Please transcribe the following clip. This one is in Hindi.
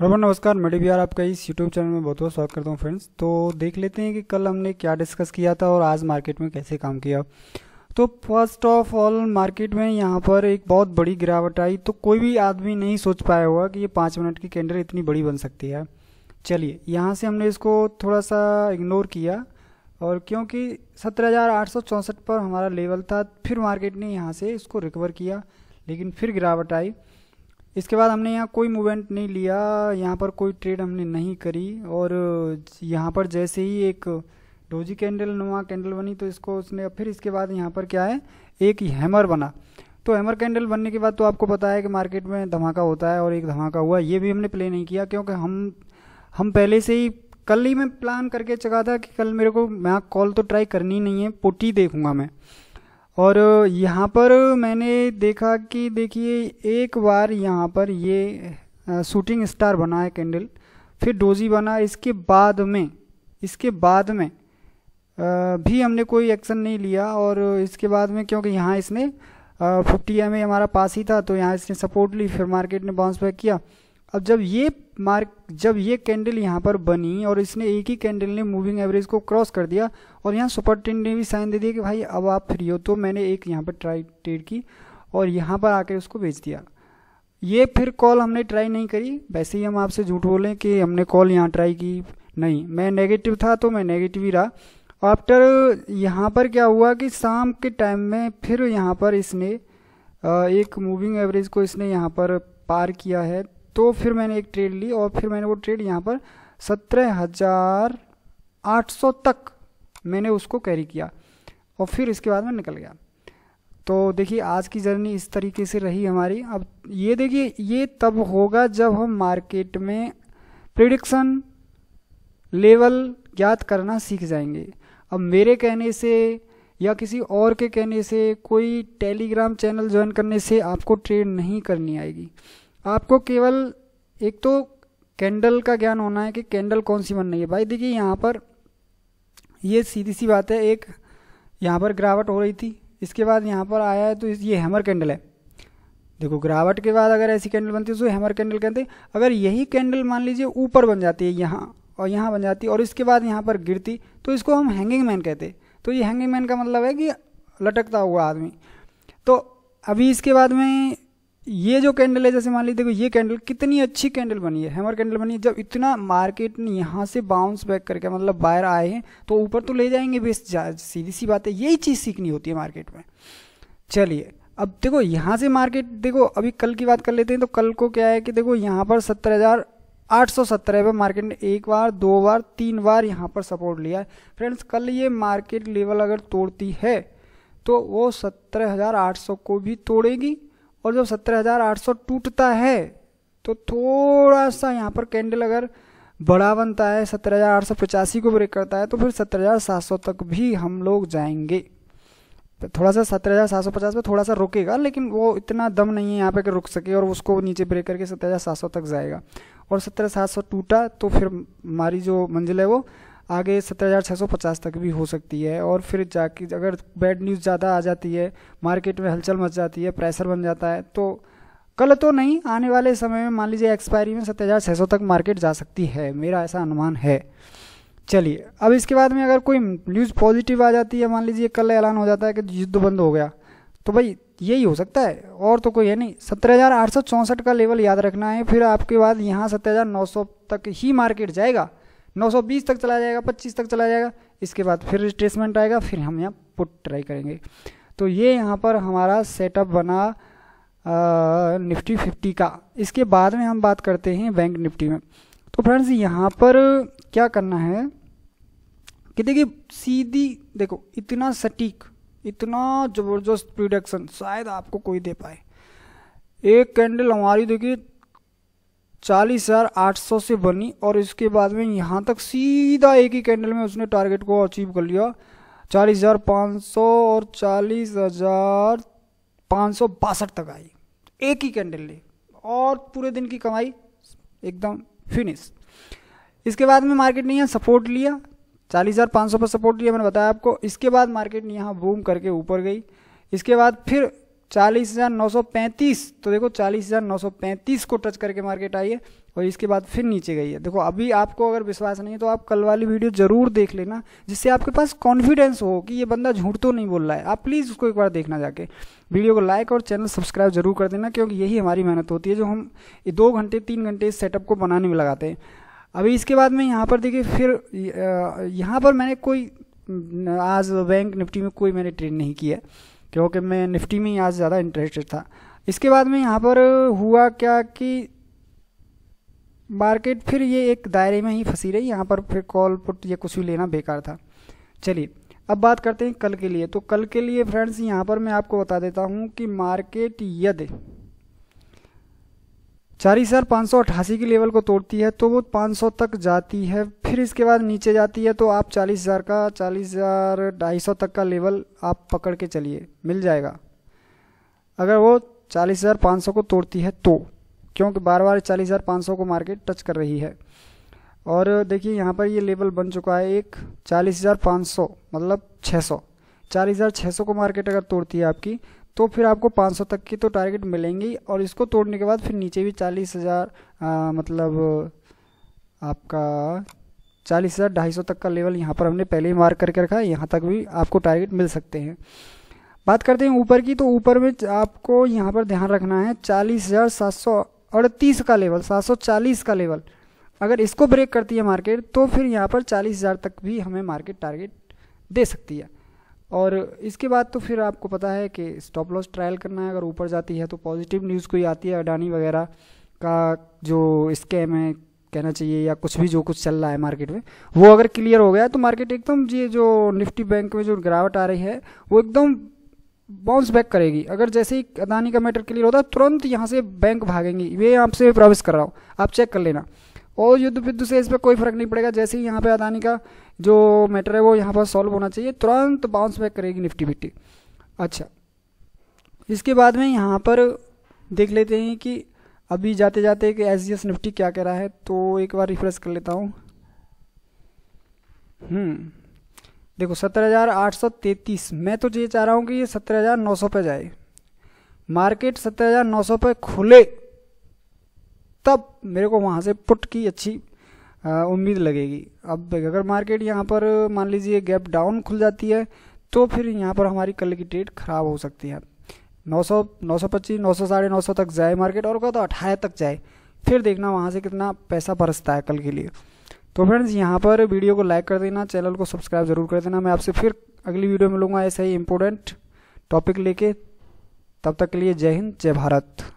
हेलो नमस्कार मैं बिहार आपका इस यूट्यूब चैनल में बहुत बहुत स्वागत करता हूँ फ्रेंड्स तो देख लेते हैं कि कल हमने क्या डिस्कस किया था और आज मार्केट में कैसे काम किया तो फर्स्ट ऑफ ऑल मार्केट में यहाँ पर एक बहुत बड़ी गिरावट आई तो कोई भी आदमी नहीं सोच पाया होगा कि ये पाँच मिनट की कैंडल इतनी बड़ी बन सकती है चलिए यहाँ से हमने इसको थोड़ा सा इग्नोर किया और क्योंकि सत्रह पर हमारा लेवल था फिर मार्केट ने यहाँ से इसको रिकवर किया लेकिन फिर गिरावट आई इसके बाद हमने यहाँ कोई मूवमेंट नहीं लिया यहाँ पर कोई ट्रेड हमने नहीं करी और यहाँ पर जैसे ही एक डोजी कैंडल नुमा कैंडल बनी तो इसको उसने फिर इसके बाद यहाँ पर क्या है एक हैमर बना तो हैमर कैंडल बनने के बाद तो आपको पता है कि मार्केट में धमाका होता है और एक धमाका हुआ ये भी हमने प्ले नहीं किया क्योंकि हम हम पहले से ही कल ही मैं प्लान करके चुका था कि कल मेरे को मैं कॉल तो ट्राई करनी नहीं है पुट ही देखूंगा मैं और यहाँ पर मैंने देखा कि देखिए एक बार यहाँ पर ये शूटिंग स्टार बना है कैंडल फिर डोजी बना इसके बाद में इसके बाद में भी हमने कोई एक्शन नहीं लिया और इसके बाद में क्योंकि यहाँ इसने फिफ्टी एम हमारा पास ही था तो यहाँ इसने सपोर्ट ली फिर मार्केट ने बाउंस बैक किया अब जब ये मार्क जब ये कैंडल यहाँ पर बनी और इसने एक ही कैंडल ने मूविंग एवरेज को क्रॉस कर दिया और यहाँ सुपरटेंडेंट ने भी साइन दे दिया कि भाई अब आप फ्री हो तो मैंने एक यहाँ पर ट्राई ट्रेड की और यहाँ पर आकर उसको बेच दिया ये फिर कॉल हमने ट्राई नहीं करी वैसे ही हम आपसे झूठ बोलें कि हमने कॉल यहाँ ट्राई की नहीं मैं नेगेटिव था तो मैं नेगेटिव ही रहा आफ्टर यहाँ पर क्या हुआ कि शाम के टाइम में फिर यहाँ पर इसने एक मूविंग एवरेज को इसने यहाँ पर पार किया है तो फिर मैंने एक ट्रेड ली और फिर मैंने वो ट्रेड यहाँ पर सत्रह हजार आठ सौ तक मैंने उसको कैरी किया और फिर इसके बाद में निकल गया तो देखिए आज की जर्नी इस तरीके से रही हमारी अब ये देखिए ये तब होगा जब हम मार्केट में प्रिडिक्शन लेवल ज्ञात करना सीख जाएंगे अब मेरे कहने से या किसी और के कहने से कोई टेलीग्राम चैनल ज्वाइन करने से आपको ट्रेड नहीं करनी आएगी आपको केवल एक तो कैंडल का ज्ञान होना है कि कैंडल कौन सी बन रही है भाई देखिए यहाँ पर ये सीधी सी बात है एक यहाँ पर गिरावट हो रही थी इसके बाद यहाँ पर आया है तो ये हैमर कैंडल है देखो गिरावट के बाद अगर ऐसी कैंडल बनती है तो हैमर कैंडल कहते हैं अगर यही कैंडल मान लीजिए ऊपर बन जाती है यहाँ और यहाँ बन जाती है और इसके बाद यहाँ पर गिरती तो इसको हम हैंगिंग मैन कहते तो ये हैंगिंग मैन का मतलब है कि लटकता हुआ आदमी तो अभी इसके बाद में ये जो कैंडल है जैसे मान लीजिए देखो ये कैंडल कितनी अच्छी कैंडल बनी है हैमर कैंडल बनी है जब इतना मार्केट ने यहाँ से बाउंस बैक करके मतलब बायर आए हैं तो ऊपर तो ले जाएंगे बेस सीधी सी बात है यही चीज़ सीखनी होती है मार्केट में चलिए अब देखो यहाँ से मार्केट देखो अभी कल की बात कर लेते हैं तो कल को क्या है कि देखो यहाँ पर सत्तर हज़ार आठ सौ सत्रह पे मार्केट ने एक बार दो बार तीन बार यहाँ पर सपोर्ट लिया है फ्रेंड्स कल ये मार्केट लेवल अगर तोड़ती है तो वो सत्रह हज़ार आठ सौ को भी तोड़ेगी और जब 17,800 टूटता है तो थोड़ा सा यहाँ पर कैंडल अगर बड़ा बनता है पचासी को ब्रेक करता है तो फिर 17,700 तक भी हम लोग जाएंगे तो थोड़ा सा सत्रह हजार सात सौ पचास पर थोड़ा सा रुकेगा लेकिन वो इतना दम नहीं है यहाँ पे कि रुक सके और उसको नीचे ब्रेक करके सत्रह हजार सात सौ तक जाएगा और सत्रह सात सौ टूटा तो फिर हमारी जो मंजिल है वो आगे सत्रह हज़ार छः सौ पचास तक भी हो सकती है और फिर जाके अगर बैड न्यूज़ ज़्यादा आ जाती है मार्केट में हलचल मच जाती है प्रेशर बन जाता है तो कल तो नहीं आने वाले समय में मान लीजिए एक्सपायरी में सत्रह हज़ार छः सौ तक मार्केट जा सकती है मेरा ऐसा अनुमान है चलिए अब इसके बाद में अगर कोई न्यूज़ पॉजिटिव आ जाती है मान लीजिए कल ऐलान हो जाता है कि युद्ध बंद हो गया तो भाई यही हो सकता है और तो कोई है नहीं सत्रह का लेवल याद रखना है फिर आपके बाद यहाँ सत्रह तक ही मार्केट जाएगा 920 तक चला जाएगा 25 तक चला जाएगा इसके बाद फिर रिट्रेसमेंट आएगा फिर हम यहाँ पुट ट्राई करेंगे तो ये यहाँ पर हमारा सेटअप बना आ, निफ्टी फिफ्टी का इसके बाद में हम बात करते हैं बैंक निफ्टी में तो फ्रेंड्स यहाँ पर क्या करना है कि देखिए सीधी देखो इतना सटीक इतना ज़बरदस्त प्रोडक्शन शायद आपको कोई दे पाए एक कैंडल हमारी देखिए चालीस हज़ार आठ सौ से बनी और इसके बाद में यहाँ तक सीधा एक ही कैंडल में उसने टारगेट को अचीव कर लिया चालीस हज़ार पाँच सौ और चालीस हज़ार पाँच सौ बासठ तक आई एक ही कैंडल ने और पूरे दिन की कमाई एकदम फिनिश इसके बाद में मार्केट ने यहाँ सपोर्ट लिया चालीस हज़ार पाँच सौ पर सपोर्ट लिया मैंने बताया आपको इसके बाद मार्केट यहाँ बूम करके ऊपर गई इसके बाद फिर चालीस हज़ार नौ सौ पैंतीस तो देखो चालीस हज़ार नौ सौ पैंतीस को टच करके मार्केट आई है और इसके बाद फिर नीचे गई है देखो अभी आपको अगर विश्वास नहीं है तो आप कल वाली वीडियो जरूर देख लेना जिससे आपके पास कॉन्फिडेंस हो कि ये बंदा झूठ तो नहीं बोल रहा है आप प्लीज़ उसको एक बार देखना जाके वीडियो को लाइक और चैनल सब्सक्राइब जरूर कर देना क्योंकि यही हमारी मेहनत होती है जो हम दो घंटे तीन घंटे इस सेटअप को बनाने में लगाते हैं अभी इसके बाद में यहाँ पर देखिए फिर यहाँ पर मैंने कोई आज बैंक निफ्टी में कोई मैंने ट्रेड नहीं किया क्योंकि मैं निफ्टी में आज ज़्यादा इंटरेस्टेड था इसके बाद में यहाँ पर हुआ क्या कि मार्केट फिर ये एक दायरे में ही फंसी रही यहाँ पर फिर कॉल पुट ये कुछ भी लेना बेकार था चलिए अब बात करते हैं कल के लिए तो कल के लिए फ्रेंड्स यहाँ पर मैं आपको बता देता हूँ कि मार्केट यदि चालीस हजार पाँच सौ अट्ठासी के लेवल को तोड़ती है तो वो सौ तक जाती है फिर इसके बाद नीचे जाती है तो आप चालीस हज़ार का चालीस हज़ार ढाई सौ तक का लेवल आप पकड़ के चलिए मिल जाएगा अगर वो चालीस हज़ार पाँच सौ को तोड़ती है तो क्योंकि बार बार चालीस हज़ार पाँच सौ को मार्केट टच कर रही है और देखिए यहाँ पर ये लेवल बन चुका है एक चालीस हज़ार पाँच सौ मतलब छः सौ चालीस हज़ार छः सौ को मार्केट अगर तोड़ती है आपकी तो फिर आपको 500 तक की तो टारगेट मिलेंगी और इसको तोड़ने के बाद फिर नीचे भी चालीस हज़ार मतलब आपका चालीस हज़ार ढाई सौ तक का लेवल यहाँ पर हमने पहले ही मार्क करके रखा है यहाँ तक भी आपको टारगेट मिल सकते हैं बात करते हैं ऊपर की तो ऊपर में आपको यहाँ पर ध्यान रखना है चालीस हज़ार सात सौ अड़तीस का लेवल सात सौ चालीस का लेवल अगर इसको ब्रेक करती है मार्केट तो फिर यहाँ पर चालीस हज़ार तक भी हमें मार्केट टारगेट दे सकती है और इसके बाद तो फिर आपको पता है कि स्टॉप लॉस ट्रायल करना है अगर ऊपर जाती है तो पॉजिटिव न्यूज़ कोई आती है अडानी वगैरह का जो स्कैम है कहना चाहिए या कुछ भी जो कुछ चल रहा है मार्केट में वो अगर क्लियर हो गया तो मार्केट एकदम ये जो निफ्टी बैंक में जो गिरावट आ रही है वो एकदम बाउंस बैक करेगी अगर जैसे ही अदानी का मैटर क्लियर होता है तुरंत यहाँ से बैंक भागेंगी ये आपसे प्रॉमिस कर रहा हूँ आप चेक कर लेना और युद्ध विद्ध से इस पर कोई फर्क नहीं पड़ेगा जैसे ही यहाँ पे अदानी का जो मैटर है वो यहाँ पर सॉल्व होना चाहिए तुरंत बाउंस बैक करेगी निफ्टी बिफ्टी अच्छा इसके बाद में यहाँ पर देख लेते हैं कि अभी जाते जाते कि एस जी एस निफ्टी क्या कह रहा है तो एक बार रिफ्रेश कर लेता हूँ हम्म, देखो सत्रह हज़ार आठ सौ तैंतीस मैं तो ये चाह रहा हूँ कि ये सत्रह हज़ार नौ सौ पे जाए मार्केट सत्रह हज़ार नौ सौ पे खुले तब मेरे को वहाँ से पुट की अच्छी उम्मीद लगेगी अब अगर मार्केट यहाँ पर मान लीजिए गैप डाउन खुल जाती है तो फिर यहाँ पर हमारी कल की ट्रेड ख़राब हो सकती है नौ सौ नौ सौ पच्चीस नौ सौ साढ़े नौ सौ तक जाए मार्केट और कहो तो अठारह तक जाए फिर देखना वहाँ से कितना पैसा बरसता है कल के लिए तो फ्रेंड्स यहाँ पर वीडियो को लाइक कर देना चैनल को सब्सक्राइब जरूर कर देना मैं आपसे फिर अगली वीडियो में लूँगा ऐसे ही इंपॉर्टेंट टॉपिक लेके तब तक के लिए जय हिंद जय भारत